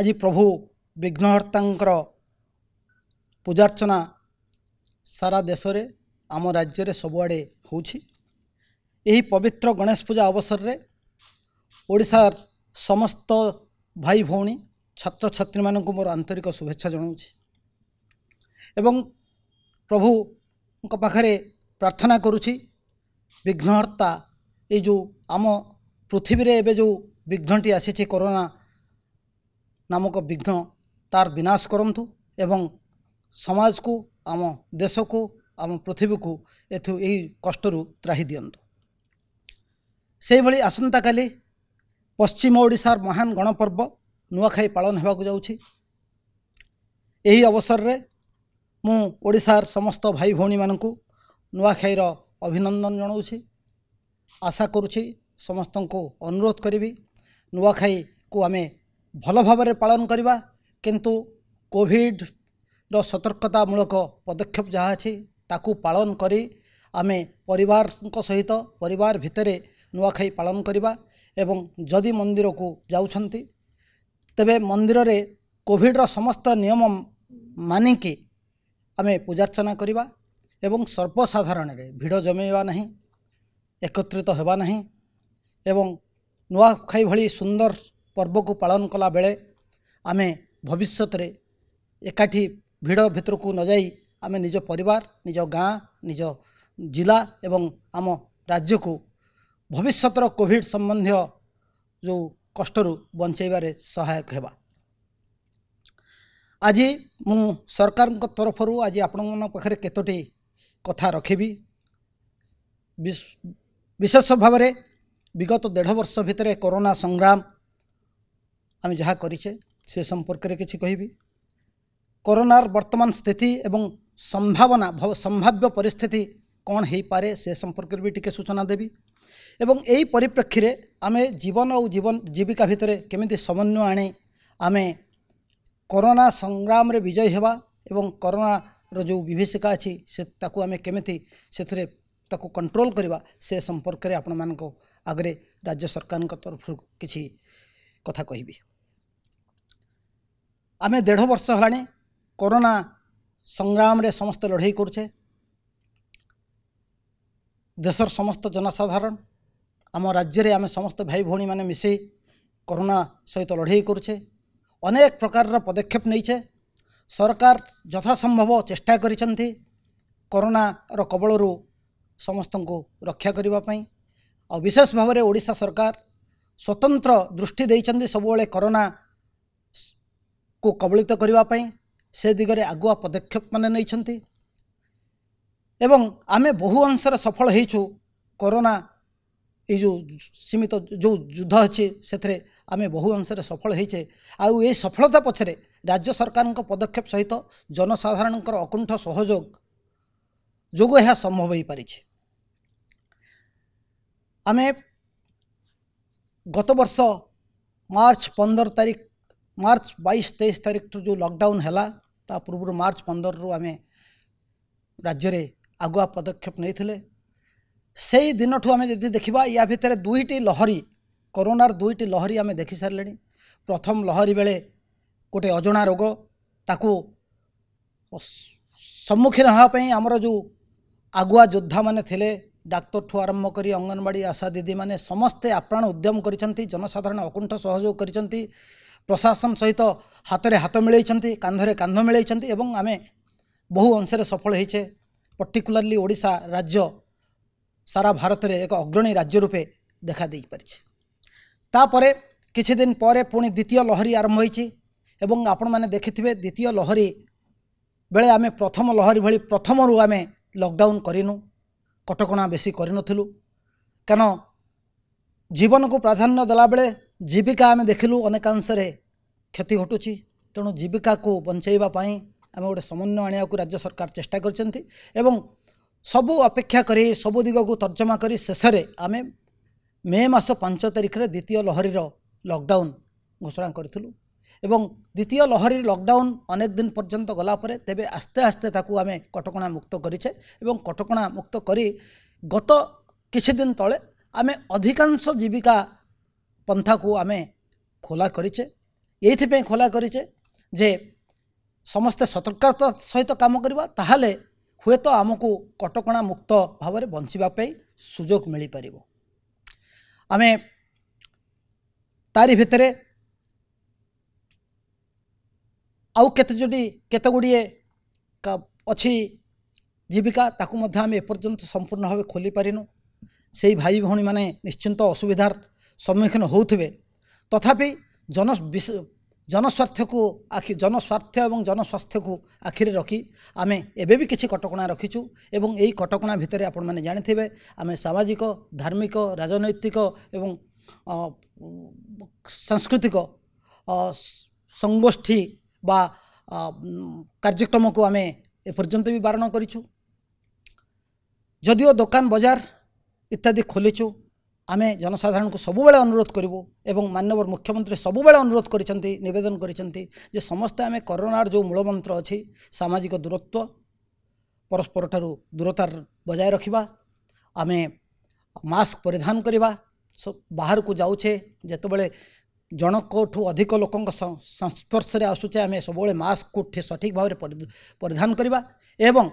ଆଜି ପ୍ରଭୁ ବିଘ୍ନହର୍ତ୍ତାଙ୍କର ପୂଜାର୍ଚ୍ଚନା ସାରା ଦେଶରେ ଆମ ରାଜ୍ୟରେ ସବୁଆଡ଼େ ହେଉଛି ଏହି ପବିତ୍ର ଗଣେଶ ପୂଜା ଅବସରରେ ଓଡ଼ିଶାର ସମସ୍ତ ଭାଇ ଭଉଣୀ ଛାତ୍ରଛାତ୍ରୀମାନଙ୍କୁ ମୋର ଆନ୍ତରିକ ଶୁଭେଚ୍ଛା ଜଣାଉଛି ଏବଂ ପ୍ରଭୁଙ୍କ ପାଖରେ ପ୍ରାର୍ଥନା କରୁଛି ବିଘ୍ନହର୍ତ୍ତା ଏଇ ଯେଉଁ ଆମ ପୃଥିବୀରେ ଏବେ ଯେଉଁ ବିଘ୍ନଟି ଆସିଛି କରୋନା ନାମକ ବିଘ୍ନ ତାର ବିନାଶ କରନ୍ତୁ ଏବଂ ସମାଜକୁ ଆମ ଦେଶକୁ ଆମ ପୃଥିବୀକୁ ଏଥି ଏହି କଷ୍ଟରୁ ତ୍ରାହି ଦିଅନ୍ତୁ ସେହିଭଳି ଆସନ୍ତାକାଲି ପଶ୍ଚିମ ଓଡ଼ିଶାର ମହାନ ଗଣପର୍ବ ନୂଆଖାଇ ପାଳନ ହେବାକୁ ଯାଉଛି ଏହି ଅବସରରେ ମୁଁ ଓଡ଼ିଶାର ସମସ୍ତ ଭାଇ ଭଉଣୀମାନଙ୍କୁ ନୂଆଖାଇର ଅଭିନନ୍ଦନ ଜଣାଉଛି ଆଶା କରୁଛି ସମସ୍ତଙ୍କୁ ଅନୁରୋଧ କରିବି ନୂଆଖାଇକୁ ଆମେ ଭଲ ଭାବରେ ପାଳନ କରିବା କିନ୍ତୁ କୋଭିଡ଼ର ସତର୍କତାମୂଳକ ପଦକ୍ଷେପ ଯାହା ଅଛି ତାକୁ ପାଳନ କରି ଆମେ ପରିବାରଙ୍କ ସହିତ ପରିବାର ଭିତରେ ନୂଆଖାଇ ପାଳନ କରିବା ଏବଂ ଯଦି ମନ୍ଦିରକୁ ଯାଉଛନ୍ତି ତେବେ ମନ୍ଦିରରେ କୋଭିଡ଼ର ସମସ୍ତ ନିୟମ ମାନିକି ଆମେ ପୂଜାର୍ଚ୍ଚନା କରିବା ଏବଂ ସର୍ବସାଧାରଣରେ ଭିଡ଼ ଜମେଇବା ନାହିଁ ଏକତ୍ରିତ ହେବା ନାହିଁ ଏବଂ ନୂଆଖାଇ ଭଳି ସୁନ୍ଦର ପର୍ବକୁ ପାଳନ କଲାବେଳେ ଆମେ ଭବିଷ୍ୟତରେ ଏକାଠି ଭିଡ଼ ଭିତରକୁ ନଯାଇ ଆମେ ନିଜ ପରିବାର ନିଜ ଗାଁ ନିଜ ଜିଲ୍ଲା ଏବଂ ଆମ ରାଜ୍ୟକୁ ଭବିଷ୍ୟତର କୋଭିଡ଼ ସମ୍ବନ୍ଧୀୟ ଯେଉଁ କଷ୍ଟରୁ ବଞ୍ଚାଇବାରେ ସହାୟକ ହେବା ଆଜି ମୁଁ ସରକାରଙ୍କ ତରଫରୁ ଆଜି ଆପଣମାନଙ୍କ ପାଖରେ କେତୋଟି କଥା ରଖିବି ବିଶେଷ ଭାବରେ ବିଗତ ଦେଢ଼ ବର୍ଷ ଭିତରେ କରୋନା ସଂଗ୍ରାମ আমি ଯାହା କରିଛେ ସେ ସମ୍ପର୍କରେ କିଛି କହିବି କରୋନାର ବର୍ତ୍ତମାନ ସ୍ଥିତି ଏବଂ ସମ୍ଭାବନା ସମ୍ଭାବ୍ୟ ପରିସ୍ଥିତି କ'ଣ ହେଇପାରେ ସେ ସମ୍ପର୍କରେ ବି ଟିକେ ସୂଚନା ଦେବି ଏବଂ ଏହି ପରିପ୍ରେକ୍ଷୀରେ ଆମେ ଜୀବନ ଆଉ ଜୀବନ ଜୀବିକା ଭିତରେ କେମିତି ସମନ୍ୱୟ ଆଣି ଆମେ କରୋନା ସଂଗ୍ରାମରେ ବିଜୟୀ ହେବା ଏବଂ କରୋନାର ଯେଉଁ ବିଭୀଷିକା ଅଛି ସେ ତାକୁ ଆମେ କେମିତି ସେଥିରେ ତାକୁ କଣ୍ଟ୍ରୋଲ୍ କରିବା ସେ ସମ୍ପର୍କରେ ଆପଣମାନଙ୍କ ଆଗରେ ରାଜ୍ୟ ସରକାରଙ୍କ ତରଫରୁ କିଛି କଥା କହିବି ଆମେ ଦେଢ଼ ବର୍ଷ ହେଲାଣି କରୋନା ସଂଗ୍ରାମରେ ସମସ୍ତେ ଲଢ଼େଇ କରୁଛେ ଦେଶର ସମସ୍ତ ଜନସାଧାରଣ ଆମ ରାଜ୍ୟରେ ଆମେ ସମସ୍ତ ଭାଇ ଭଉଣୀମାନେ ମିଶି କରୋନା ସହିତ ଲଢ଼େଇ କରୁଛେ ଅନେକ ପ୍ରକାରର ପଦକ୍ଷେପ ନେଇଛେ ସରକାର ଯଥାସମ୍ଭବ ଚେଷ୍ଟା କରିଛନ୍ତି କରୋନାର କବଳରୁ ସମସ୍ତଙ୍କୁ ରକ୍ଷା କରିବା ପାଇଁ ଆଉ ବିଶେଷ ଭାବରେ ଓଡ଼ିଶା ସରକାର ସ୍ୱତନ୍ତ୍ର ଦୃଷ୍ଟି ଦେଇଛନ୍ତି ସବୁବେଳେ କରୋନା କୁ କବଳିତ କରିବା ପାଇଁ ସେ ଦିଗରେ ଆଗୁଆ ପଦକ୍ଷେପମାନେ ନେଇଛନ୍ତି ଏବଂ ଆମେ ବହୁ ଅଂଶରେ ସଫଳ ହେଇଛୁ କରୋନା ଏଇ ଯେଉଁ ସୀମିତ ଯେଉଁ ଯୁଦ୍ଧ ଅଛି ସେଥିରେ ଆମେ ବହୁ ଅଂଶରେ ସଫଳ ହେଇଛେ ଆଉ ଏଇ ସଫଳତା ପଛରେ ରାଜ୍ୟ ସରକାରଙ୍କ ପଦକ୍ଷେପ ସହିତ ଜନସାଧାରଣଙ୍କର ଅକୁଣ୍ଠ ସହଯୋଗ ଯୋଗୁଁ ଏହା ସମ୍ଭବ ହୋଇପାରିଛି ଆମେ ଗତବର୍ଷ ମାର୍ଚ୍ଚ ପନ୍ଦର ତାରିଖ ମାର୍ଚ୍ଚ ବାଇଶ ତେଇଶ ତାରିଖଠୁ ଯେଉଁ ଲକଡାଉନ୍ ହେଲା ତା ପୂର୍ବରୁ ମାର୍ଚ୍ଚ ପନ୍ଦରରୁ ଆମେ ରାଜ୍ୟରେ ଆଗୁଆ ପଦକ୍ଷେପ ନେଇଥିଲେ ସେଇ ଦିନଠୁ ଆମେ ଯଦି ଦେଖିବା ୟା ଭିତରେ ଦୁଇଟି ଲହରୀ କରୋନାର ଦୁଇଟି ଲହରୀ ଆମେ ଦେଖିସାରିଲେଣି ପ୍ରଥମ ଲହରୀ ବେଳେ ଗୋଟେ ଅଜଣା ରୋଗ ତାକୁ ସମ୍ମୁଖୀନ ହେବା ପାଇଁ ଆମର ଯେଉଁ ଆଗୁଆ ଯୋଦ୍ଧାମାନେ ଥିଲେ ଡାକ୍ତରଠୁ ଆରମ୍ଭ କରି ଅଙ୍ଗନବାଡ଼ି ଆଶା ଦିଦିମାନେ ସମସ୍ତେ ଆପ୍ରାଣ ଉଦ୍ୟମ କରିଛନ୍ତି ଜନସାଧାରଣ ଅକୁଣ୍ଠ ସହଯୋଗ କରିଛନ୍ତି প্রশাসন সহিত হাতরে হাত মিলাই কান্ধরে কান্ধ মিলাই এবং আমি বহু অংশে সফল হয়েছে পর্টিকুলারলি ওড়শা রাজ্য সারা ভারতের এক অগ্রণী রাজ্য রূপে দেখা দিয়েপারিছে তাপরে কিছুদিন পরে পুঁ দ্বিতীয় লহরী আরম্ভ হয়েছে এবং আপনার দেখিথিবে দ্বিতীয় লহরী বেড়ে আমি প্রথম লহরী ভি প্রথমর আমি লকডাউন করিনু কটকা বেশি করে নু কেন জীবনকু প্রাধান্য দেলা বেড়ে ଜୀବିକା ଆମେ ଦେଖିଲୁ ଅନେକାଂଶରେ କ୍ଷତି ଘଟୁଛି ତେଣୁ ଜୀବିକାକୁ ବଞ୍ଚାଇବା ପାଇଁ ଆମେ ଗୋଟେ ସମନ୍ୱୟ ଆଣିବାକୁ ରାଜ୍ୟ ସରକାର ଚେଷ୍ଟା କରିଛନ୍ତି ଏବଂ ସବୁ ଅପେକ୍ଷା କରି ସବୁ ଦିଗକୁ ତର୍ଜମା କରି ଶେଷରେ ଆମେ ମେ ମାସ ପାଞ୍ଚ ତାରିଖରେ ଦ୍ୱିତୀୟ ଲହରୀର ଲକଡାଉନ୍ ଘୋଷଣା କରିଥିଲୁ ଏବଂ ଦ୍ୱିତୀୟ ଲହରୀ ଲକଡାଉନ୍ ଅନେକ ଦିନ ପର୍ଯ୍ୟନ୍ତ ଗଲା ପରେ ତେବେ ଆସ୍ତେ ଆସ୍ତେ ତାକୁ ଆମେ କଟକଣା ମୁକ୍ତ କରିଛେ ଏବଂ କଟକଣା ମୁକ୍ତ କରି ଗତ କିଛି ଦିନ ତଳେ ଆମେ ଅଧିକାଂଶ ଜୀବିକା ପନ୍ଥାକୁ ଆମେ ଖୋଲା କରିଛେ ଏଇଥିପାଇଁ ଖୋଲା କରିଛେ ଯେ ସମସ୍ତେ ସତର୍କତା ସହିତ କାମ କରିବା ତାହେଲେ ହୁଏତ ଆମକୁ କଟକଣା ମୁକ୍ତ ଭାବରେ ବଞ୍ଚିବା ପାଇଁ ସୁଯୋଗ ମିଳିପାରିବ ଆମେ ତାରି ଭିତରେ ଆଉ କେତେ ଯଦି କେତେ ଗୁଡ଼ିଏ ଅଛି ଜୀବିକା ତାକୁ ମଧ୍ୟ ଆମେ ଏପର୍ଯ୍ୟନ୍ତ ସମ୍ପୂର୍ଣ୍ଣ ଭାବେ ଖୋଲିପାରିନୁ ସେଇ ଭାଇ ଭଉଣୀମାନେ ନିଶ୍ଚିନ୍ତ ଅସୁବିଧାର ସମ୍ମୁଖୀନ ହେଉଥିବେ ତଥାପି ଜନ ଜନସ୍ୱାର୍ଥକୁ ଆଖି ଜନସ୍ୱାର୍ଥ ଏବଂ ଜନସ୍ୱାସ୍ଥ୍ୟକୁ ଆଖିରେ ରଖି ଆମେ ଏବେ ବି କିଛି କଟକଣା ରଖିଛୁ ଏବଂ ଏହି କଟକଣା ଭିତରେ ଆପଣମାନେ ଜାଣିଥିବେ ଆମେ ସାମାଜିକ ଧାର୍ମିକ ରାଜନୈତିକ ଏବଂ ସାଂସ୍କୃତିକ ସଙ୍ଗୋଷ୍ଠୀ ବା କାର୍ଯ୍ୟକ୍ରମକୁ ଆମେ ଏପର୍ଯ୍ୟନ୍ତ ବି ବାରଣ କରିଛୁ ଯଦିଓ ଦୋକାନ ବଜାର ଇତ୍ୟାଦି ଖୋଲିଛୁ ଆମେ ଜନସାଧାରଣଙ୍କୁ ସବୁବେଳେ ଅନୁରୋଧ କରିବୁ ଏବଂ ମାନ୍ୟବର ମୁଖ୍ୟମନ୍ତ୍ରୀ ସବୁବେଳେ ଅନୁରୋଧ କରିଛନ୍ତି ନିବେଦନ କରିଛନ୍ତି ଯେ ସମସ୍ତେ ଆମେ କରୋନାର ଯେଉଁ ମୂଳମନ୍ତ୍ର ଅଛି ସାମାଜିକ ଦୂରତ୍ୱ ପରସ୍ପରଠାରୁ ଦୂରତା ବଜାୟ ରଖିବା ଆମେ ମାସ୍କ ପରିଧାନ କରିବା ବାହାରକୁ ଯାଉଛେ ଯେତେବେଳେ ଜଣଙ୍କଠୁ ଅଧିକ ଲୋକଙ୍କ ସଂସ୍ପର୍ଶରେ ଆସୁଛେ ଆମେ ସବୁବେଳେ ମାସ୍କକୁ ସଠିକ୍ ଭାବରେ ପରିଧାନ କରିବା ଏବଂ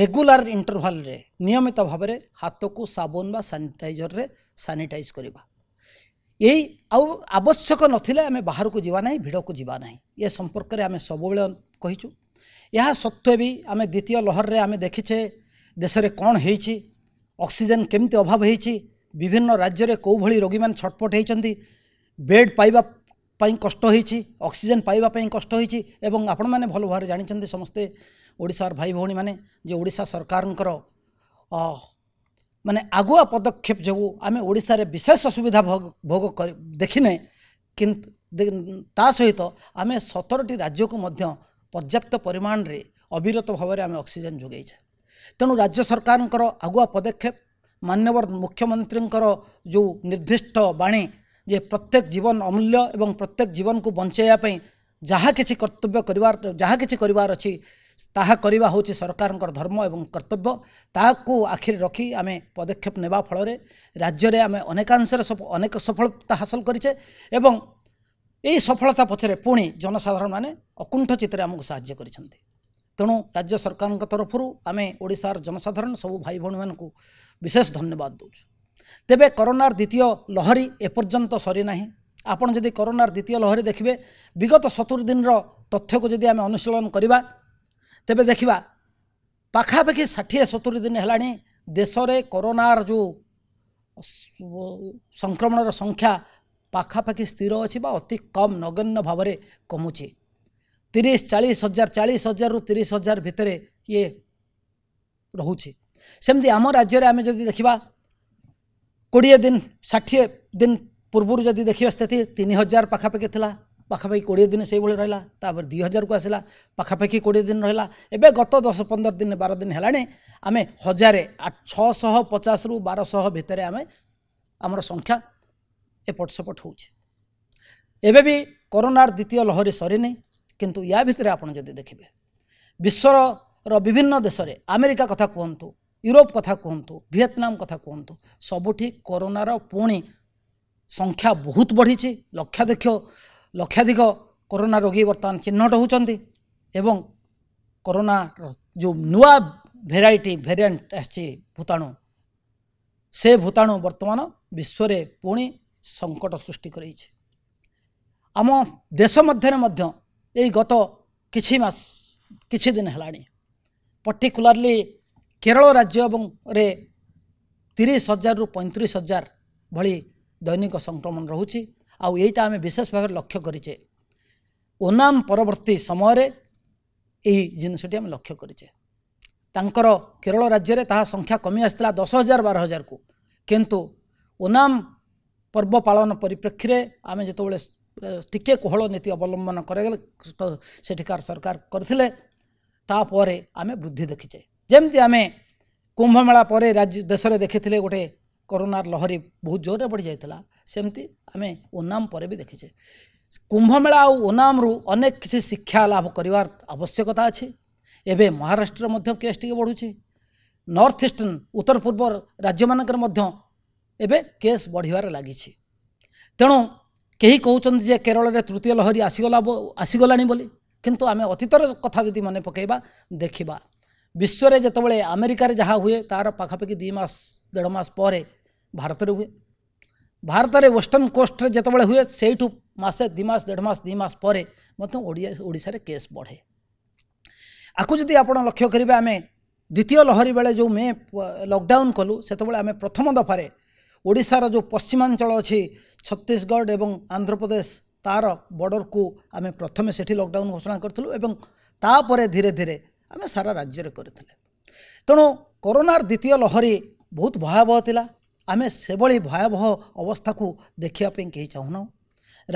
ରେଗୁଲାର ଇଣ୍ଟରଭାଲରେ ନିୟମିତ ଭାବରେ ହାତକୁ ସାବୁନ ବା ସାନିଟାଇଜରରେ ସାନିଟାଇଜ୍ କରିବା ଏହି ଆଉ ଆବଶ୍ୟକ ନଥିଲେ ଆମେ ବାହାରକୁ ଯିବା ନାହିଁ ଭିଡ଼କୁ ଯିବା ନାହିଁ ଏ ସମ୍ପର୍କରେ ଆମେ ସବୁବେଳେ କହିଛୁ ଏହା ସତ୍ତ୍ୱେ ବି ଆମେ ଦ୍ୱିତୀୟ ଲହରରେ ଆମେ ଦେଖିଛେ ଦେଶରେ କ'ଣ ହେଇଛି ଅକ୍ସିଜେନ୍ କେମିତି ଅଭାବ ହେଇଛି ବିଭିନ୍ନ ରାଜ୍ୟରେ କେଉଁଭଳି ରୋଗୀମାନେ ଛଟପଟ ହେଇଛନ୍ତି ବେଡ୍ ପାଇବା ପାଇଁ କଷ୍ଟ ହେଇଛି ଅକ୍ସିଜେନ୍ ପାଇବା ପାଇଁ କଷ୍ଟ ହେଇଛି ଏବଂ ଆପଣମାନେ ଭଲ ଭାବରେ ଜାଣିଛନ୍ତି ସମସ୍ତେ ଓଡ଼ିଶାର ଭାଇ ଭଉଣୀମାନେ ଯେ ଓଡ଼ିଶା ସରକାରଙ୍କର ମାନେ ଆଗୁଆ ପଦକ୍ଷେପ ଯୋଗୁଁ ଆମେ ଓଡ଼ିଶାରେ ବିଶେଷ ଅସୁବିଧା ଭୋଗ ଭୋଗ କରି ଦେଖିନେ କିନ୍ତୁ ତା ସହିତ ଆମେ ସତରଟି ରାଜ୍ୟକୁ ମଧ୍ୟ ପର୍ଯ୍ୟାପ୍ତ ପରିମାଣରେ ଅବିରତ ଭାବରେ ଆମେ ଅକ୍ସିଜେନ୍ ଯୋଗାଇଛେ ତେଣୁ ରାଜ୍ୟ ସରକାରଙ୍କର ଆଗୁଆ ପଦକ୍ଷେପ ମାନ୍ୟବର ମୁଖ୍ୟମନ୍ତ୍ରୀଙ୍କର ଯେଉଁ ନିର୍ଦ୍ଦିଷ୍ଟ ବାଣୀ ଯେ ପ୍ରତ୍ୟେକ ଜୀବନ ଅମୂଲ୍ୟ ଏବଂ ପ୍ରତ୍ୟେକ ଜୀବନକୁ ବଞ୍ଚାଇବା ପାଇଁ ଯାହା କିଛି କର୍ତ୍ତବ୍ୟ କରିବାର ଯାହା କିଛି କରିବାର ଅଛି ତାହା କରିବା ହେଉଛି ସରକାରଙ୍କର ଧର୍ମ ଏବଂ କର୍ତ୍ତବ୍ୟ ତାହାକୁ ଆଖିରେ ରଖି ଆମେ ପଦକ୍ଷେପ ନେବା ଫଳରେ ରାଜ୍ୟରେ ଆମେ ଅନେକାଂଶରେ ଅନେକ ସଫଳତା ହାସଲ କରିଛେ ଏବଂ ଏହି ସଫଳତା ପଛରେ ପୁଣି ଜନସାଧାରଣମାନେ ଅକୁଣ୍ଠ ଚିତ୍ରରେ ଆମକୁ ସାହାଯ୍ୟ କରିଛନ୍ତି ତେଣୁ ରାଜ୍ୟ ସରକାରଙ୍କ ତରଫରୁ ଆମେ ଓଡ଼ିଶାର ଜନସାଧାରଣ ସବୁ ଭାଇ ଭଉଣୀମାନଙ୍କୁ ବିଶେଷ ଧନ୍ୟବାଦ ଦେଉଛୁ ତେବେ କରୋନାର ଦ୍ୱିତୀୟ ଲହରୀ ଏପର୍ଯ୍ୟନ୍ତ ସରିନାହିଁ ଆପଣ ଯଦି କରୋନାର ଦ୍ୱିତୀୟ ଲହରୀ ଦେଖିବେ ବିଗତ ସତୁରି ଦିନର ତଥ୍ୟକୁ ଯଦି ଆମେ ଅନୁଶୀଳନ କରିବା ତେବେ ଦେଖିବା ପାଖାପାଖି ଷାଠିଏ ସତୁରି ଦିନ ହେଲାଣି ଦେଶରେ କରୋନାର ଯେଉଁ ସଂକ୍ରମଣର ସଂଖ୍ୟା ପାଖାପାଖି ସ୍ଥିର ଅଛି ବା ଅତି କମ୍ ନଗଣ୍ୟ ଭାବରେ କମୁଛି ତିରିଶ ଚାଳିଶ ହଜାର ଚାଳିଶ ହଜାରରୁ ତିରିଶ ହଜାର ଭିତରେ ଇଏ ରହୁଛି ସେମିତି ଆମ ରାଜ୍ୟରେ ଆମେ ଯଦି ଦେଖିବା କୋଡ଼ିଏ ଦିନ ଷାଠିଏ ଦିନ ପୂର୍ବରୁ ଯଦି ଦେଖିବା ସ୍ଥିତି ତିନି ହଜାର ପାଖାପାଖି ଥିଲା ପାଖାପାଖି କୋଡ଼ିଏ ଦିନ ସେଇଭଳି ରହିଲା ତାପରେ ଦୁଇ ହଜାରକୁ ଆସିଲା ପାଖାପାଖି କୋଡ଼ିଏ ଦିନ ରହିଲା ଏବେ ଗତ ଦଶ ପନ୍ଦର ଦିନ ବାର ଦିନ ହେଲାଣି ଆମେ ହଜାରେ ଛଅଶହ ପଚାଶରୁ ବାରଶହ ଭିତରେ ଆମେ ଆମର ସଂଖ୍ୟା ଏପଟ ସେପଟ ହେଉଛି ଏବେ ବି କରୋନାର ଦ୍ୱିତୀୟ ଲହରୀ ସରିନି କିନ୍ତୁ ୟା ଭିତରେ ଆପଣ ଯଦି ଦେଖିବେ ବିଶ୍ୱର ବିଭିନ୍ନ ଦେଶରେ ଆମେରିକା କଥା କୁହନ୍ତୁ ୟୁରୋପ କଥା କୁହନ୍ତୁ ଭିଏତନାମ କଥା କୁହନ୍ତୁ ସବୁଠି କରୋନାର ପୁଣି ସଂଖ୍ୟା ବହୁତ ବଢ଼ିଛି ଲକ୍ଷାଧିକ ଲକ୍ଷାଧିକ କରୋନା ରୋଗୀ ବର୍ତ୍ତମାନ ଚିହ୍ନଟ ହେଉଛନ୍ତି ଏବଂ କରୋନା ଯେଉଁ ନୂଆ ଭେରାଇଟି ଭେରିଏଣ୍ଟ ଆସିଛି ଭୂତାଣୁ ସେ ଭୂତାଣୁ ବର୍ତ୍ତମାନ ବିଶ୍ୱରେ ପୁଣି ସଙ୍କଟ ସୃଷ୍ଟି କରାଇଛି ଆମ ଦେଶ ମଧ୍ୟରେ ମଧ୍ୟ ଏଇ ଗତ କିଛି ମାସ କିଛି ଦିନ ହେଲାଣି ପର୍ଟିକୁଲାରଲି କେରଳ ରାଜ୍ୟ ଏବଂ ରେ ତିରିଶ ହଜାରରୁ ପଇଁତିରିଶ ହଜାର ଭଳି ଦୈନିକ ସଂକ୍ରମଣ ରହୁଛି ଆଉ ଏଇଟା ଆମେ ବିଶେଷ ଭାବରେ ଲକ୍ଷ୍ୟ କରିଛେ ଓନାମ ପରବର୍ତ୍ତୀ ସମୟରେ ଏହି ଜିନିଷଟି ଆମେ ଲକ୍ଷ୍ୟ କରିଛେ ତାଙ୍କର କେରଳ ରାଜ୍ୟରେ ତାହା ସଂଖ୍ୟା କମି ଆସିଥିଲା ଦଶ ହଜାର ବାର ହଜାରକୁ କିନ୍ତୁ ଓନାମ ପର୍ବ ପାଳନ ପରିପ୍ରେକ୍ଷୀରେ ଆମେ ଯେତେବେଳେ ଟିକିଏ କୋହଳ ନୀତି ଅବଲମ୍ବନ କରାଗଲେ ସେଠିକାର ସରକାର କରିଥିଲେ ତାପରେ ଆମେ ବୃଦ୍ଧି ଦେଖିଛେ ଯେମିତି ଆମେ କୁମ୍ଭମେଳା ପରେ ରାଜ୍ୟ ଦେଶରେ ଦେଖିଥିଲେ ଗୋଟେ କରୋନାର ଲହରୀ ବହୁତ ଜୋରରେ ବଢ଼ିଯାଇଥିଲା ସେମିତି ଆମେ ଓନାମ ପରେ ବି ଦେଖିଛେ କୁମ୍ଭମେଳା ଆଉ ଓନାମରୁ ଅନେକ କିଛି ଶିକ୍ଷା ଲାଭ କରିବାର ଆବଶ୍ୟକତା ଅଛି ଏବେ ମହାରାଷ୍ଟ୍ରରେ ମଧ୍ୟ କେସ୍ ଟିକେ ବଢ଼ୁଛି ନର୍ଥ ଇଷ୍ଟର୍ଣ୍ଣ ଉତ୍ତର ପୂର୍ବ ରାଜ୍ୟମାନଙ୍କରେ ମଧ୍ୟ ଏବେ କେସ୍ ବଢ଼ିବାରେ ଲାଗିଛି ତେଣୁ କେହି କହୁଛନ୍ତି ଯେ କେରଳରେ ତୃତୀୟ ଲହରୀ ଆସିଗଲା ଆସିଗଲାଣି ବୋଲି କିନ୍ତୁ ଆମେ ଅତୀତର କଥା ଯଦି ମନେ ପକାଇବା ଦେଖିବା ବିଶ୍ୱରେ ଯେତେବେଳେ ଆମେରିକାରେ ଯାହା ହୁଏ ତା'ର ପାଖାପାଖି ଦୁଇ ମାସ ଦେଢ଼ ମାସ ପରେ ଭାରତରେ ହୁଏ ଭାରତରେ ୱେଷ୍ଟର୍ଣ୍ଣ କୋଷ୍ଟରେ ଯେତେବେଳେ ହୁଏ ସେଇଠୁ ମାସେ ଦୁଇ ମାସ ଦେଢ଼ ମାସ ଦୁଇ ମାସ ପରେ ମଧ୍ୟ ଓଡ଼ିଆ ଓଡ଼ିଶାରେ କେସ୍ ବଢ଼େ ଆକୁ ଯଦି ଆପଣ ଲକ୍ଷ୍ୟ କରିବେ ଆମେ ଦ୍ୱିତୀୟ ଲହରୀ ବେଳେ ଯେଉଁ ମେ ଲକଡାଉନ୍ କଲୁ ସେତେବେଳେ ଆମେ ପ୍ରଥମ ଦଫାରେ ଓଡ଼ିଶାର ଯେଉଁ ପଶ୍ଚିମାଞ୍ଚଳ ଅଛି ଛତିଶଗଡ଼ ଏବଂ ଆନ୍ଧ୍ରପ୍ରଦେଶ ତା'ର ବର୍ଡ଼ରକୁ ଆମେ ପ୍ରଥମେ ସେଠି ଲକଡାଉନ୍ ଘୋଷଣା କରିଥିଲୁ ଏବଂ ତାପରେ ଧୀରେ ଧୀରେ ଆମେ ସାରା ରାଜ୍ୟରେ କରିଥିଲେ ତେଣୁ କରୋନାର ଦ୍ୱିତୀୟ ଲହରୀ बहुत भयावह था आम से भयावह अवस्था को देखापी कहीं चाहूना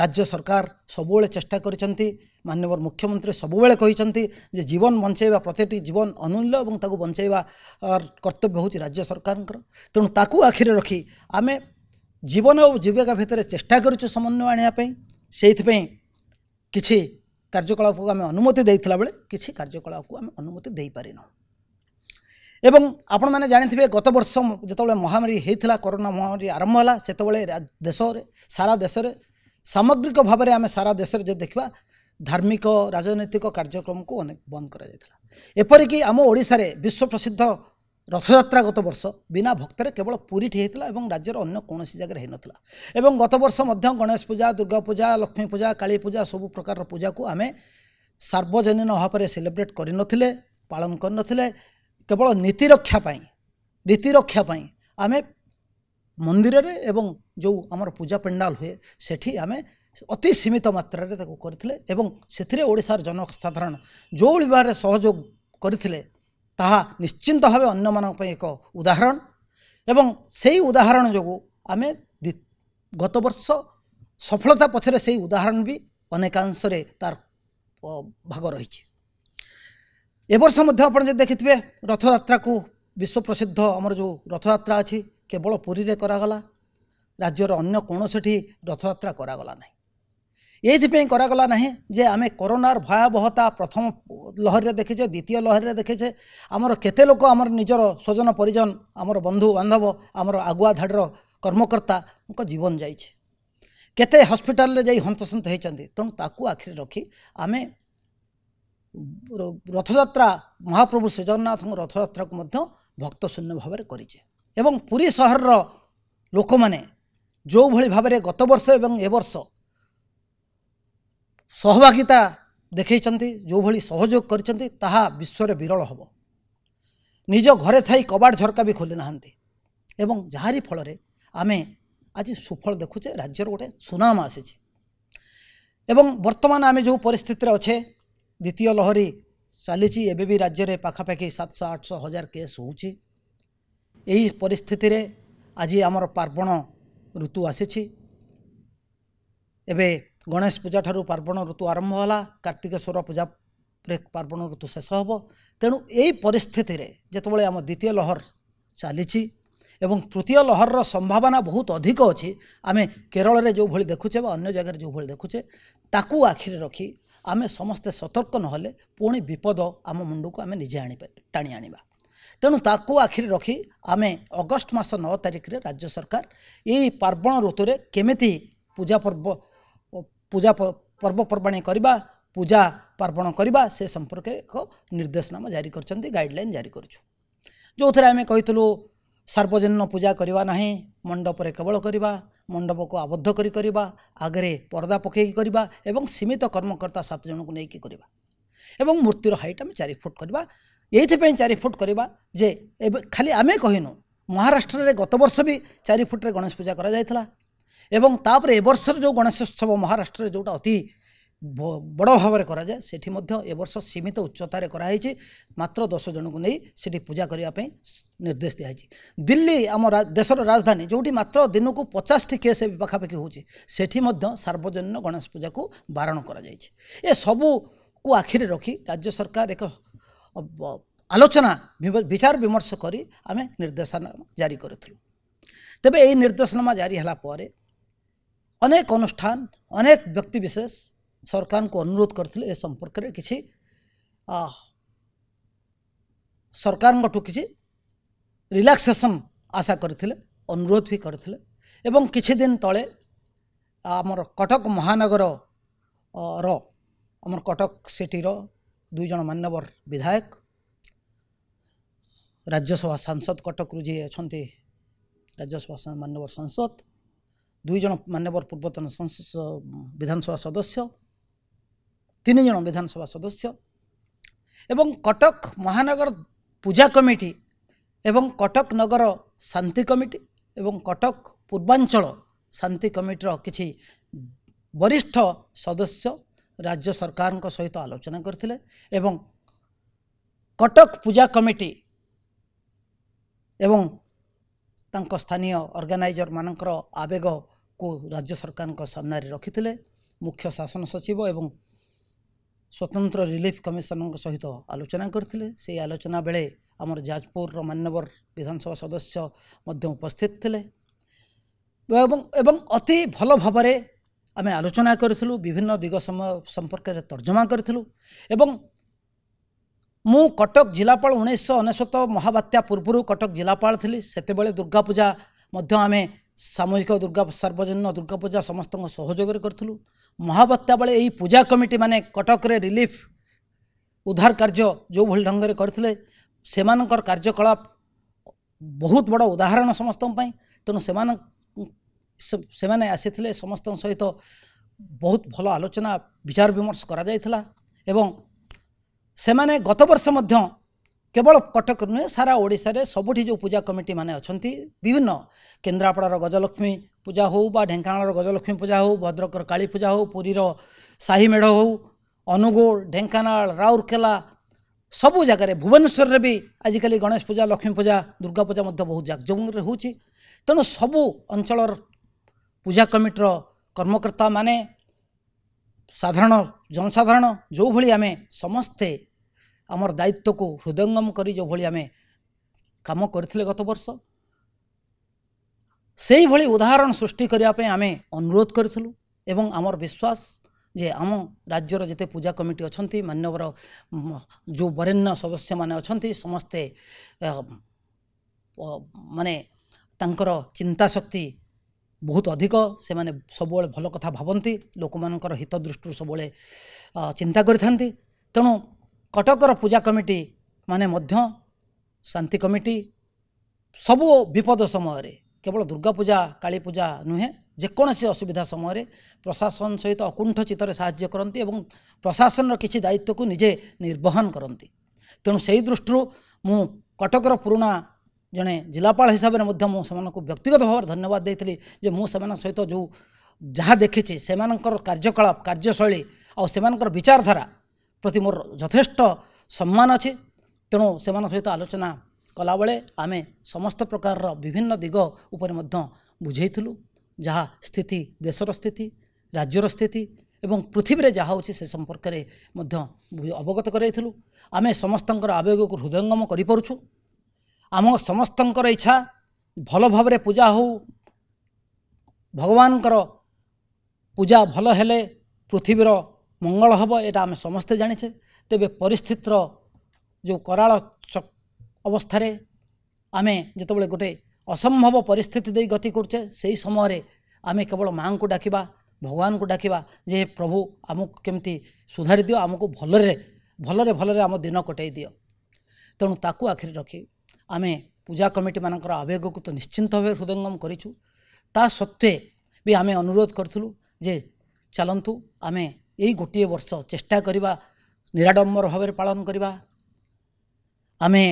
राज्य सरकार सब चेष्टा कर मुख्यमंत्री सब जीवन बचे प्रति जीवन अनूल्य बचेवा कर्तव्य हूँ राज्य सरकार तेणु ताक आखिरी रखी आम जीवन और जीविका भितर चेषा कर समन्वय आनेपाई कि कार्यकलाप को आम अनुमति देता बेले कि कार्यकलाप को आम अनुमति दे पार ଏବଂ ଆପଣମାନେ ଜାଣିଥିବେ ଗତବର୍ଷ ଯେତେବେଳେ ମହାମାରୀ ହେଇଥିଲା କରୋନା ମହାମାରୀ ଆରମ୍ଭ ହେଲା ସେତେବେଳେ ଦେଶରେ ସାରା ଦେଶରେ ସାମଗ୍ରିକ ଭାବରେ ଆମେ ସାରା ଦେଶରେ ଯଦି ଦେଖିବା ଧାର୍ମିକ ରାଜନୈତିକ କାର୍ଯ୍ୟକ୍ରମକୁ ଅନେକ ବନ୍ଦ କରାଯାଇଥିଲା ଏପରିକି ଆମ ଓଡ଼ିଶାରେ ବିଶ୍ୱ ପ୍ରସିଦ୍ଧ ରଥଯାତ୍ରା ଗତ ବର୍ଷ ବିନା ଭକ୍ତରେ କେବଳ ପୁରୀଠି ହୋଇଥିଲା ଏବଂ ରାଜ୍ୟର ଅନ୍ୟ କୌଣସି ଜାଗାରେ ହୋଇନଥିଲା ଏବଂ ଗତ ବର୍ଷ ମଧ୍ୟ ଗଣେଶ ପୂଜା ଦୁର୍ଗା ପୂଜା ଲକ୍ଷ୍ମୀ ପୂଜା କାଳୀ ପୂଜା ସବୁ ପ୍ରକାରର ପୂଜାକୁ ଆମେ ସାର୍ବଜନୀନ ଭାବରେ ସେଲିବ୍ରେଟ୍ କରିନଥିଲେ ପାଳନ କରିନଥିଲେ କେବଳ ନୀତି ରକ୍ଷା ପାଇଁ ନୀତି ରକ୍ଷା ପାଇଁ ଆମେ ମନ୍ଦିରରେ ଏବଂ ଯେଉଁ ଆମର ପୂଜା ପେଣ୍ଡାଲ ହୁଏ ସେଠି ଆମେ ଅତି ସୀମିତ ମାତ୍ରାରେ ତାକୁ କରିଥିଲେ ଏବଂ ସେଥିରେ ଓଡ଼ିଶାର ଜନସାଧାରଣ ଯେଉଁଭଳି ଭାବରେ ସହଯୋଗ କରିଥିଲେ ତାହା ନିଶ୍ଚିନ୍ତ ଭାବେ ଅନ୍ୟମାନଙ୍କ ପାଇଁ ଏକ ଉଦାହରଣ ଏବଂ ସେହି ଉଦାହରଣ ଯୋଗୁଁ ଆମେ ଗତବର୍ଷ ସଫଳତା ପଛରେ ସେହି ଉଦାହରଣ ବି ଅନେକାଂଶରେ ତାର ଭାଗ ରହିଛି ଏବର୍ଷ ମଧ୍ୟ ଆପଣ ଯଦି ଦେଖିଥିବେ ରଥଯାତ୍ରାକୁ ବିଶ୍ୱପ୍ରସିଦ୍ଧ ଆମର ଯେଉଁ ରଥଯାତ୍ରା ଅଛି କେବଳ ପୁରୀରେ କରାଗଲା ରାଜ୍ୟର ଅନ୍ୟ କୌଣସିଠି ରଥଯାତ୍ରା କରାଗଲା ନାହିଁ ଏଇଥିପାଇଁ କରାଗଲା ନାହିଁ ଯେ ଆମେ କରୋନାର ଭୟାବହତା ପ୍ରଥମ ଲହରୀରେ ଦେଖିଛେ ଦ୍ୱିତୀୟ ଲହରୀରେ ଦେଖିଛେ ଆମର କେତେ ଲୋକ ଆମର ନିଜର ସ୍ୱଜନ ପରିଜନ ଆମର ବନ୍ଧୁ ବାନ୍ଧବ ଆମର ଆଗୁଆ ଧାଡ଼ିର କର୍ମକର୍ତ୍ତାଙ୍କ ଜୀବନ ଯାଇଛି କେତେ ହସ୍ପିଟାଲରେ ଯାଇ ହନ୍ତସନ୍ତ ହୋଇଛନ୍ତି ତେଣୁ ତାକୁ ଆଖିରେ ରଖି ଆମେ রথযাত্রা মহাপ্রভু ଶ୍ରୀଜଗନ୍ନାଥଙ୍କ ରଥଯାତ୍ରାକୁ ମଧ୍ୟ ଭକ୍ତଶୂନ୍ୟ ଭାବରେ କରିଛେ ଏବଂ ପୁରୀ ସହରର ଲୋକମାନେ ଯେଉଁଭଳି ଭାବରେ ଗତବର୍ଷ ଏବଂ ଏ ବର୍ଷ ସହଭାଗିତା ଦେଖାଇଛନ୍ତି ଯେଉଁଭଳି ସହଯୋଗ କରିଛନ୍ତି ତାହା ବିଶ୍ୱରେ ବିରଳ ହେବ ନିଜ ଘରେ ଥାଇ କବାଟ ଝରକା ବି ଖୋଲି ନାହାନ୍ତି ଏବଂ ଯାହାରି ଫଳରେ ଆମେ ଆଜି ସୁଫଳ ଦେଖୁଛେ ରାଜ୍ୟର ଗୋଟେ ସୁନାମ ଆସିଛି ଏବଂ ବର୍ତ୍ତମାନ ଆମେ ଯେଉଁ ପରିସ୍ଥିତିରେ ଅଛେ দ্বিতীয় লহରୀ ଚାଲିଛି ଏବେ ବି ରାଜ୍ୟରେ ପାଖାପାଖି ସାତଶହ ଆଠଶହ ହଜାର କେସ୍ ହେଉଛି ଏହି ପରିସ୍ଥିତିରେ ଆଜି ଆମର ପାର୍ବଣ ଋତୁ ଆସିଛି ଏବେ ଗଣେଶ ପୂଜାଠାରୁ ପାର୍ବଣ ଋତୁ ଆରମ୍ଭ ହେଲା କାର୍ତ୍ତିକେଶ୍ୱର ପୂଜାରେ ପାର୍ବଣ ଋତୁ ଶେଷ ହେବ ତେଣୁ ଏହି ପରିସ୍ଥିତିରେ ଯେତେବେଳେ ଆମ ଦ୍ୱିତୀୟ ଲହର ଚାଲିଛି ଏବଂ ତୃତୀୟ ଲହରର ସମ୍ଭାବନା ବହୁତ ଅଧିକ ଅଛି ଆମେ କେରଳରେ ଯେଉଁଭଳି ଦେଖୁଛେ ବା ଅନ୍ୟ ଜାଗାରେ ଯେଉଁଭଳି ଦେଖୁଛେ ତାକୁ ଆଖିରେ ରଖି ଆମେ ସମସ୍ତେ ସତର୍କ ନହେଲେ ପୁଣି ବିପଦ ଆମ ମୁଣ୍ଡକୁ ଆମେ ନିଜେ ଆଣି ଟାଣି ଆଣିବା ତେଣୁ ତାକୁ ଆଖିରେ ରଖି ଆମେ ଅଗଷ୍ଟ ମାସ ନଅ ତାରିଖରେ ରାଜ୍ୟ ସରକାର ଏହି ପାର୍ବଣ ଋତୁରେ କେମିତି ପୂଜା ପର୍ବ ପୂଜା ପର୍ବପର୍ବାଣି କରିବା ପୂଜା ପାର୍ବଣ କରିବା ସେ ସମ୍ପର୍କରେ ଏକ ନିର୍ଦ୍ଦେଶନାମା ଜାରି କରିଛନ୍ତି ଗାଇଡ଼ଲାଇନ୍ ଜାରି କରିଛୁ ଯେଉଁଥିରେ ଆମେ କହିଥିଲୁ सार्वजन पूजा करवा ना मंडपर केवल करवा मंडप को आबद्ध कर आगे पर्दा पकईकिबा सीमित कर्मकर्ता सतज को लेकिन मूर्तिर हाइट आम चारि फुट करवा यहीपाई चार फुट करवा जे खाली आम कहनु महाराष्ट्र में गत वर्ष भी चारि फुट्रे गणेश पूजा करपर एवर्ष जो गणेशोत्सव महाराष्ट्र जो अति বড় ভাবে করা যায় সেটি মধ্যে এবর্ষ সীমিত উচ্চতার করা হয়েছে মাত্র দশ জনক নেই সেটি পূজা করা নির্দেশ দিয়া হয়েছে দিল্লি আমার দেশের রাজধানী যেটি মাত্র দিনক পচাশটি কেস পাখাপাখি হচ্ছে সেটি মধ্যে সার্বজনীন গণেশ পূজাকে বারণ করা যাই এসবুকু আখিরে রক্ষি রাজ্য সরকার এক আলোচনা বিচার বিমর্শ করে আমি নির্দেশনা জারি করেছিল তবে এই নির্দেশনামা জারি হলা পরে অনেক অনুষ্ঠান অনেক ব্যক্তিবিশেষ ସରକାରଙ୍କୁ ଅନୁରୋଧ କରିଥିଲେ ଏ ସମ୍ପର୍କରେ କିଛି ସରକାରଙ୍କଠୁ କିଛି ରିଲାକ୍ସେସନ୍ ଆଶା କରିଥିଲେ ଅନୁରୋଧ ବି କରିଥିଲେ ଏବଂ କିଛି ଦିନ ତଳେ ଆମର କଟକ ମହାନଗରର ଆମର କଟକ ସିଟିର ଦୁଇ ଜଣ ମାନ୍ୟବର ବିଧାୟକ ରାଜ୍ୟସଭା ସାଂସଦ କଟକରୁ ଯିଏ ଅଛନ୍ତି ରାଜ୍ୟସଭା ମାନ୍ୟବର ସାଂସଦ ଦୁଇ ଜଣ ମାନ୍ୟବର ପୂର୍ବତନ ସଂସଦ ବିଧାନସଭା ସଦସ୍ୟ ତିନି ଜଣ ବିଧାନସଭା ସଦସ୍ୟ ଏବଂ କଟକ ମହାନଗର ପୂଜା କମିଟି ଏବଂ କଟକ ନଗର ଶାନ୍ତି କମିଟି ଏବଂ କଟକ ପୂର୍ବାଞ୍ଚଳ ଶାନ୍ତି କମିଟିର କିଛି ବରିଷ୍ଠ ସଦସ୍ୟ ରାଜ୍ୟ ସରକାରଙ୍କ ସହିତ ଆଲୋଚନା କରିଥିଲେ ଏବଂ କଟକ ପୂଜା କମିଟି ଏବଂ ତାଙ୍କ ସ୍ଥାନୀୟ ଅର୍ଗାନାଇଜରମାନଙ୍କର ଆବେଗକୁ ରାଜ୍ୟ ସରକାରଙ୍କ ସାମ୍ନାରେ ରଖିଥିଲେ ମୁଖ୍ୟ ଶାସନ ସଚିବ ଏବଂ ସ୍ୱତନ୍ତ୍ର ରିଲିଫ୍ କମିଶନଙ୍କ ସହିତ ଆଲୋଚନା କରିଥିଲେ ସେହି ଆଲୋଚନା ବେଳେ ଆମର ଯାଜପୁରର ମାନ୍ୟବର ବିଧାନସଭା ସଦସ୍ୟ ମଧ୍ୟ ଉପସ୍ଥିତ ଥିଲେ ଏବଂ ଏବଂ ଅତି ଭଲ ଭାବରେ ଆମେ ଆଲୋଚନା କରିଥିଲୁ ବିଭିନ୍ନ ଦିଗ ସମୟ ସମ୍ପର୍କରେ ତର୍ଜମା କରିଥିଲୁ ଏବଂ ମୁଁ କଟକ ଜିଲ୍ଲାପାଳ ଉଣେଇଶହ ଅନେଶ୍ୱତ ମହାବାତ୍ୟା ପୂର୍ବରୁ କଟକ ଜିଲ୍ଲାପାଳ ଥିଲି ସେତେବେଳେ ଦୁର୍ଗାପୂଜା ମଧ୍ୟ ଆମେ ସାମୁହିକ ଦୁର୍ଗା ସାର୍ବଜନୀନ ଦୁର୍ଗାପୂଜା ସମସ୍ତଙ୍କ ସହଯୋଗରେ କରିଥିଲୁ ମହାବାତ୍ୟା ବେଳେ ଏହି ପୂଜା କମିଟି ମାନେ କଟକରେ ରିଲିଫ ଉଦ୍ଧାର କାର୍ଯ୍ୟ ଯେଉଁଭଳି ଢଙ୍ଗରେ କରିଥିଲେ ସେମାନଙ୍କର କାର୍ଯ୍ୟକଳାପ ବହୁତ ବଡ଼ ଉଦାହରଣ ସମସ୍ତଙ୍କ ପାଇଁ ତେଣୁ ସେମାନ ସେମାନେ ଆସିଥିଲେ ସମସ୍ତଙ୍କ ସହିତ ବହୁତ ଭଲ ଆଲୋଚନା ବିଚାର ବିମର୍ଶ କରାଯାଇଥିଲା ଏବଂ ସେମାନେ ଗତବର୍ଷ ମଧ୍ୟ କେବଳ କଟକ ନୁହେଁ ସାରା ଓଡ଼ିଶାରେ ସବୁଠି ଯେଉଁ ପୂଜା କମିଟି ମାନେ ଅଛନ୍ତି ବିଭିନ୍ନ କେନ୍ଦ୍ରାପଡ଼ାର ଗଜଲକ୍ଷ୍ମୀ ପୂଜା ହେଉ ବା ଢେଙ୍କାନାଳର ଗଜଲକ୍ଷ୍ମୀ ପୂଜା ହେଉ ଭଦ୍ରକର କାଳୀ ପୂଜା ହେଉ ପୁରୀର ସାହି ମେଢ଼ ହେଉ ଅନୁଗୁଳ ଢେଙ୍କାନାଳ ରାଉରକେଲା ସବୁ ଜାଗାରେ ଭୁବନେଶ୍ୱରରେ ବି ଆଜିକାଲି ଗଣେଶ ପୂଜା ଲକ୍ଷ୍ମୀ ପୂଜା ଦୁର୍ଗା ପୂଜା ମଧ୍ୟ ବହୁତ ଜାକଜମକରେ ହେଉଛି ତେଣୁ ସବୁ ଅଞ୍ଚଳର ପୂଜା କମିଟିର କର୍ମକର୍ତ୍ତାମାନେ ସାଧାରଣ ଜନସାଧାରଣ ଯେଉଁଭଳି ଆମେ ସମସ୍ତେ ଆମର ଦାୟିତ୍ୱକୁ ହୃଦୟଙ୍ଗମ କରି ଯେଉଁଭଳି ଆମେ କାମ କରିଥିଲେ ଗତ ବର୍ଷ ସେହିଭଳି ଉଦାହରଣ ସୃଷ୍ଟି କରିବା ପାଇଁ ଆମେ ଅନୁରୋଧ କରିଥିଲୁ ଏବଂ ଆମର ବିଶ୍ୱାସ ଯେ ଆମ ରାଜ୍ୟର ଯେତେ ପୂଜା କମିଟି ଅଛନ୍ତି ମାନ୍ୟବର ଯେଉଁ ବରେଣ୍ୟ ସଦସ୍ୟମାନେ ଅଛନ୍ତି ସମସ୍ତେ ମାନେ ତାଙ୍କର ଚିନ୍ତାଶକ୍ତି ବହୁତ ଅଧିକ ସେମାନେ ସବୁବେଳେ ଭଲ କଥା ଭାବନ୍ତି ଲୋକମାନଙ୍କର ହିତ ଦୃଷ୍ଟିରୁ ସବୁବେଳେ ଚିନ୍ତା କରିଥାନ୍ତି ତେଣୁ କଟକର ପୂଜା କମିଟି ମାନେ ମଧ୍ୟ ଶାନ୍ତି କମିଟି ସବୁ ବିପଦ ସମୟରେ କେବଳ ଦୁର୍ଗାପୂଜା କାଳୀପୂଜା ନୁହେଁ ଯେକୌଣସି ଅସୁବିଧା ସମୟରେ ପ୍ରଶାସନ ସହିତ ଅକୁଣ୍ଠ ଚିତ୍ତରେ ସାହାଯ୍ୟ କରନ୍ତି ଏବଂ ପ୍ରଶାସନର କିଛି ଦାୟିତ୍ୱକୁ ନିଜେ ନିର୍ବହନ କରନ୍ତି ତେଣୁ ସେହି ଦୃଷ୍ଟିରୁ ମୁଁ କଟକର ପୁରୁଣା ଜଣେ ଜିଲ୍ଲାପାଳ ହିସାବରେ ମଧ୍ୟ ମୁଁ ସେମାନଙ୍କୁ ବ୍ୟକ୍ତିଗତ ଭାବରେ ଧନ୍ୟବାଦ ଦେଇଥିଲି ଯେ ମୁଁ ସେମାନଙ୍କ ସହିତ ଯେଉଁ ଯାହା ଦେଖିଛି ସେମାନଙ୍କର କାର୍ଯ୍ୟକଳାପ କାର୍ଯ୍ୟଶୈଳୀ ଆଉ ସେମାନଙ୍କର ବିଚାରଧାରା ପ୍ରତି ମୋର ଯଥେଷ୍ଟ ସମ୍ମାନ ଅଛି ତେଣୁ ସେମାନଙ୍କ ସହିତ ଆଲୋଚନା କଲାବେଳେ ଆମେ ସମସ୍ତ ପ୍ରକାରର ବିଭିନ୍ନ ଦିଗ ଉପରେ ମଧ୍ୟ ବୁଝେଇଥିଲୁ ଯାହା ସ୍ଥିତି ଦେଶର ସ୍ଥିତି ରାଜ୍ୟର ସ୍ଥିତି ଏବଂ ପୃଥିବୀରେ ଯାହା ହେଉଛି ସେ ସମ୍ପର୍କରେ ମଧ୍ୟ ଅବଗତ କରାଇଥିଲୁ ଆମେ ସମସ୍ତଙ୍କର ଆବେଗକୁ ହୃଦୟଙ୍ଗମ କରିପାରୁଛୁ ଆମ ସମସ୍ତଙ୍କର ଇଚ୍ଛା ଭଲ ଭାବରେ ପୂଜା ହେଉ ଭଗବାନଙ୍କର ପୂଜା ଭଲ ହେଲେ ପୃଥିବୀର ମଙ୍ଗଳ ହେବ ଏଇଟା ଆମେ ସମସ୍ତେ ଜାଣିଛେ ତେବେ ପରିସ୍ଥିତିର ଯେଉଁ କରାଳ ଅବସ୍ଥାରେ ଆମେ ଯେତେବେଳେ ଗୋଟେ ଅସମ୍ଭବ ପରିସ୍ଥିତି ଦେଇ ଗତି କରୁଛେ ସେହି ସମୟରେ ଆମେ କେବଳ ମାଆଙ୍କୁ ଡାକିବା ଭଗବାନଙ୍କୁ ଡାକିବା ଯେ ପ୍ରଭୁ ଆମକୁ କେମିତି ସୁଧାରି ଦିଅ ଆମକୁ ଭଲରେ ଭଲରେ ଭଲରେ ଆମ ଦିନ କଟେଇ ଦିଅ ତେଣୁ ତାକୁ ଆଖିରେ ରଖି ଆମେ ପୂଜା କମିଟିମାନଙ୍କର ଆବେଗକୁ ତ ନିଶ୍ଚିନ୍ତ ଭାବେ ହୃଦୟଙ୍ଗମ କରିଛୁ ତା ସତ୍ତ୍ୱେ ବି ଆମେ ଅନୁରୋଧ କରିଥିଲୁ ଯେ ଚାଲନ୍ତୁ ଆମେ ଏଇ ଗୋଟିଏ ବର୍ଷ ଚେଷ୍ଟା କରିବା ନିରାଡ଼ମ୍ବର ଭାବରେ ପାଳନ କରିବା ଆମେ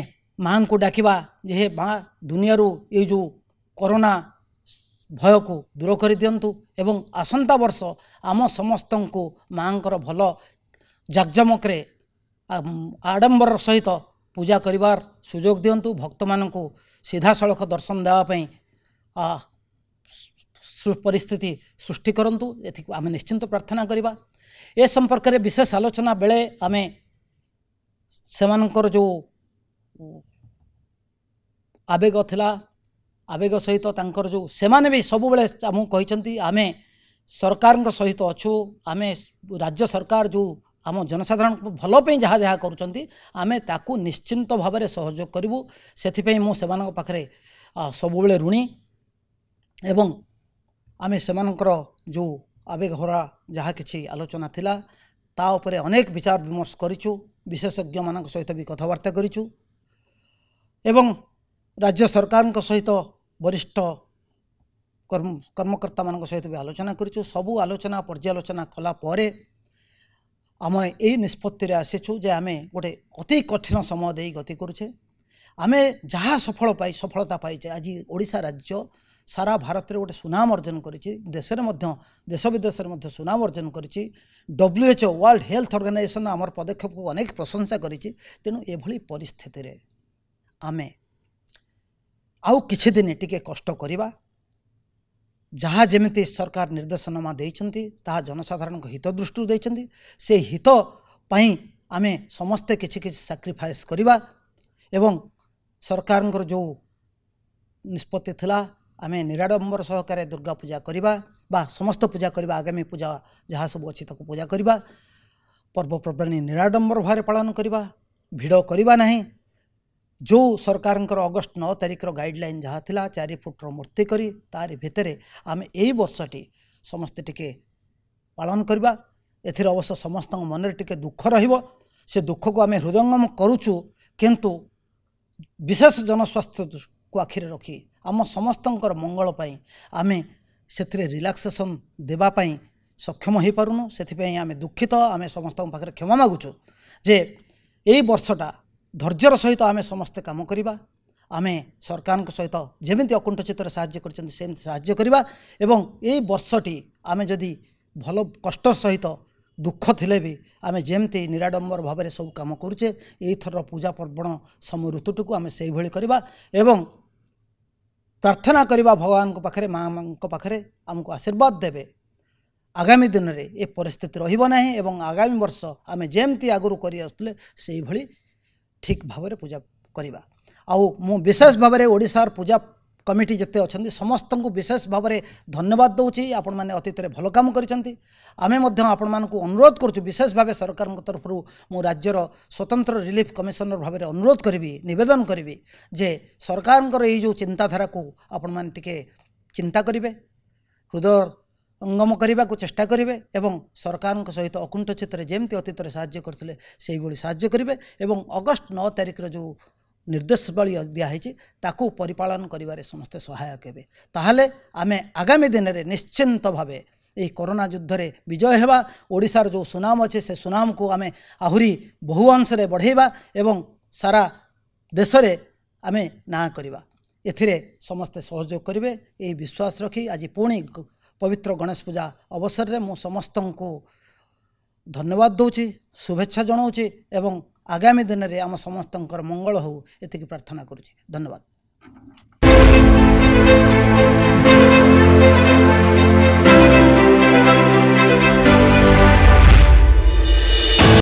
ମାଆଙ୍କୁ ଡାକିବା ଯେ ହେ ମା ଦୁନିଆରୁ ଏଇ ଯେଉଁ କରୋନା ଭୟକୁ ଦୂର କରିଦିଅନ୍ତୁ ଏବଂ ଆସନ୍ତା ବର୍ଷ ଆମ ସମସ୍ତଙ୍କୁ ମାଆଙ୍କର ଭଲ ଜାକଜମକରେ ଆଡ଼ମ୍ବରର ସହିତ ପୂଜା କରିବାର ସୁଯୋଗ ଦିଅନ୍ତୁ ଭକ୍ତମାନଙ୍କୁ ସିଧାସଳଖ ଦର୍ଶନ ଦେବା ପାଇଁ ସୁପରିସ୍ଥିତି ସୃଷ୍ଟି କରନ୍ତୁ ଏଥି ଆମେ ନିଶ୍ଚିନ୍ତ ପ୍ରାର୍ଥନା କରିବା ଏ ସମ୍ପର୍କରେ ବିଶେଷ ଆଲୋଚନା ବେଳେ ଆମେ ସେମାନଙ୍କର ଯେଉଁ ଆବେଗ ଥିଲା ଆବେଗ ସହିତ ତାଙ୍କର ଯେଉଁ ସେମାନେ ବି ସବୁବେଳେ ଆମକୁ କହିଛନ୍ତି ଆମେ ସରକାରଙ୍କ ସହିତ ଅଛୁ ଆମେ ରାଜ୍ୟ ସରକାର ଯେଉଁ ଆମ ଜନସାଧାରଣଙ୍କ ଭଲ ପାଇଁ ଯାହା ଯାହା କରୁଛନ୍ତି ଆମେ ତାକୁ ନିଶ୍ଚିନ୍ତ ଭାବରେ ସହଯୋଗ କରିବୁ ସେଥିପାଇଁ ମୁଁ ସେମାନଙ୍କ ପାଖରେ ସବୁବେଳେ ଋଣୀ ଏବଂ ଆମେ ସେମାନଙ୍କର ଯେଉଁ ଆବେଗହରା ଯାହା କିଛି ଆଲୋଚନା ଥିଲା ତା ଉପରେ ଅନେକ ବିଚାର ବିମର୍ଶ କରିଛୁ ବିଶେଷଜ୍ଞମାନଙ୍କ ସହିତ ବି କଥାବାର୍ତ୍ତା କରିଛୁ ଏବଂ ରାଜ୍ୟ ସରକାରଙ୍କ ସହିତ ବରିଷ୍ଠ କର୍ମକର୍ତ୍ତାମାନଙ୍କ ସହିତ ବି ଆଲୋଚନା କରିଛୁ ସବୁ ଆଲୋଚନା ପର୍ଯ୍ୟାଲୋଚନା କଲା ପରେ ଆମେ ଏଇ ନିଷ୍ପତ୍ତିରେ ଆସିଛୁ ଯେ ଆମେ ଗୋଟେ ଅତି କଠିନ ସମୟ ଦେଇ ଗତି କରୁଛେ ଆମେ ଯାହା ସଫଳ ପାଇ ସଫଳତା ପାଇଛେ ଆଜି ଓଡ଼ିଶା ରାଜ୍ୟ ସାରା ଭାରତରେ ଗୋଟେ ସୁନାମ ଅର୍ଜନ କରିଛି ଦେଶରେ ମଧ୍ୟ ଦେଶ ବିଦେଶରେ ମଧ୍ୟ ସୁନାମ ଅର୍ଜନ କରିଛି ଡବ୍ଲ୍ୟୁଏଚ୍ଓ ୱାର୍ଲଡ଼ ହେଲ୍ଥ ଅର୍ଗାନାଇଜେସନ୍ ଆମର ପଦକ୍ଷେପକୁ ଅନେକ ପ୍ରଶଂସା କରିଛି ତେଣୁ ଏଭଳି ପରିସ୍ଥିତିରେ ଆମେ ଆଉ କିଛି ଦିନ ଟିକିଏ କଷ୍ଟ କରିବା ଯାହା ଯେମିତି ସରକାର ନିର୍ଦ୍ଦେଶନାମା ଦେଇଛନ୍ତି ତାହା ଜନସାଧାରଣଙ୍କ ହିତ ଦୃଷ୍ଟିରୁ ଦେଇଛନ୍ତି ସେହି ହିତ ପାଇଁ ଆମେ ସମସ୍ତେ କିଛି କିଛି ସାକ୍ରିଫାଇସ୍ କରିବା ଏବଂ ସରକାରଙ୍କର ଯେଉଁ ନିଷ୍ପତ୍ତି ଥିଲା ଆମେ ନିରାଡ଼ମ୍ବର ସହକାରେ ଦୁର୍ଗା ପୂଜା କରିବା ବା ସମସ୍ତ ପୂଜା କରିବା ଆଗାମୀ ପୂଜା ଯାହା ସବୁ ଅଛି ତାକୁ ପୂଜା କରିବା ପର୍ବପର୍ବାଣି ନିରାଡ଼ମ୍ବର ଭାବରେ ପାଳନ କରିବା ଭିଡ଼ କରିବା ନାହିଁ ଯେଉଁ ସରକାରଙ୍କର ଅଗଷ୍ଟ ନଅ ତାରିଖର ଗାଇଡ଼ଲାଇନ୍ ଯାହା ଥିଲା ଚାରି ଫୁଟର ମୂର୍ତ୍ତି କରି ତାରି ଭିତରେ ଆମେ ଏଇ ବର୍ଷଟି ସମସ୍ତେ ଟିକିଏ ପାଳନ କରିବା ଏଥିରେ ଅବଶ୍ୟ ସମସ୍ତଙ୍କ ମନରେ ଟିକିଏ ଦୁଃଖ ରହିବ ସେ ଦୁଃଖକୁ ଆମେ ହୃଦୟଙ୍ଗମ କରୁଛୁ କିନ୍ତୁ ବିଶେଷ ଜନସ୍ୱାସ୍ଥ୍ୟ ଆଖିରେ ରଖି ଆମ ସମସ୍ତଙ୍କର ମଙ୍ଗଳ ପାଇଁ ଆମେ ସେଥିରେ ରିଲାକ୍ସେସନ୍ ଦେବା ପାଇଁ ସକ୍ଷମ ହୋଇପାରୁନୁ ସେଥିପାଇଁ ଆମେ ଦୁଃଖିତ ଆମେ ସମସ୍ତଙ୍କ ପାଖରେ କ୍ଷମା ମାଗୁଛୁ ଯେ ଏଇ ବର୍ଷଟା ଧୈର୍ଯ୍ୟର ସହିତ ଆମେ ସମସ୍ତେ କାମ କରିବା ଆମେ ସରକାରଙ୍କ ସହିତ ଯେମିତି ଅକୁଣ୍ଠ ଚିତ୍ତରେ ସାହାଯ୍ୟ କରିଛନ୍ତି ସେମିତି ସାହାଯ୍ୟ କରିବା ଏବଂ ଏଇ ବର୍ଷଟି ଆମେ ଯଦି ଭଲ କଷ୍ଟ ସହିତ ଦୁଃଖ ଥିଲେ ବି ଆମେ ଯେମିତି ନିରାଡ଼ମ୍ବର ଭାବରେ ସବୁ କାମ କରୁଛେ ଏଇଥରର ପୂଜା ପର୍ବଣ ସମୟ ଋତୁଟିକୁ ଆମେ ସେଇଭଳି କରିବା ଏବଂ ପ୍ରାର୍ଥନା କରିବା ଭଗବାନଙ୍କ ପାଖରେ ମାଆଙ୍କ ପାଖରେ ଆମକୁ ଆଶୀର୍ବାଦ ଦେବେ ଆଗାମୀ ଦିନରେ ଏ ପରିସ୍ଥିତି ରହିବ ନାହିଁ ଏବଂ ଆଗାମୀ ବର୍ଷ ଆମେ ଯେମିତି ଆଗରୁ କରିଆସୁଥିଲେ ସେଇଭଳି ଠିକ୍ ଭାବରେ ପୂଜା କରିବା ଆଉ ମୁଁ ବିଶେଷ ଭାବରେ ଓଡ଼ିଶାର ପୂଜା କମିଟି ଯେତେ ଅଛନ୍ତି ସମସ୍ତଙ୍କୁ ବିଶେଷ ଭାବରେ ଧନ୍ୟବାଦ ଦେଉଛି ଆପଣମାନେ ଅତୀତରେ ଭଲ କାମ କରିଛନ୍ତି ଆମେ ମଧ୍ୟ ଆପଣମାନଙ୍କୁ ଅନୁରୋଧ କରୁଛୁ ବିଶେଷ ଭାବେ ସରକାରଙ୍କ ତରଫରୁ ମୁଁ ରାଜ୍ୟର ସ୍ୱତନ୍ତ୍ର ରିଲିଫ କମିଶନର ଭାବରେ ଅନୁରୋଧ କରିବି ନିବେଦନ କରିବି ଯେ ସରକାରଙ୍କର ଏଇ ଯେଉଁ ଚିନ୍ତାଧାରାକୁ ଆପଣମାନେ ଟିକିଏ ଚିନ୍ତା କରିବେ ହୃଦୟ ଅଙ୍ଗମ କରିବାକୁ ଚେଷ୍ଟା କରିବେ ଏବଂ ସରକାରଙ୍କ ସହିତ ଅକୁଣ୍ଠ ଚିତ୍ରରେ ଯେମିତି ଅତୀତରେ ସାହାଯ୍ୟ କରିଥିଲେ ସେହିଭଳି ସାହାଯ୍ୟ କରିବେ ଏବଂ ଅଗଷ୍ଟ ନଅ ତାରିଖର ଯେଉଁ ନିର୍ଦ୍ଦେଶବଳୀ ଦିଆହେଇଛି ତାକୁ ପରିପାଳନ କରିବାରେ ସମସ୍ତେ ସହାୟକ ହେବେ ତାହେଲେ ଆମେ ଆଗାମୀ ଦିନରେ ନିଶ୍ଚିନ୍ତ ଭାବେ ଏହି କରୋନା ଯୁଦ୍ଧରେ ବିଜୟ ହେବା ଓଡ଼ିଶାର ଯେଉଁ ସୁନାମ ଅଛି ସେ ସୁନାମକୁ ଆମେ ଆହୁରି ବହୁ ଅଂଶରେ ବଢ଼େଇବା ଏବଂ ସାରା ଦେଶରେ ଆମେ ନାଁ କରିବା ଏଥିରେ ସମସ୍ତେ ସହଯୋଗ କରିବେ ଏହି ବିଶ୍ୱାସ ରଖି ଆଜି ପୁଣି ପବିତ୍ର ଗଣେଶ ପୂଜା ଅବସରରେ ମୁଁ ସମସ୍ତଙ୍କୁ ଧନ୍ୟବାଦ ଦେଉଛି ଶୁଭେଚ୍ଛା ଜଣାଉଛି ଏବଂ ଆଗାମୀ ଦିନରେ ଆମ ସମସ୍ତଙ୍କର ମଙ୍ଗଳ ହେଉ ଏତିକି ପ୍ରାର୍ଥନା କରୁଛି ଧନ୍ୟବାଦ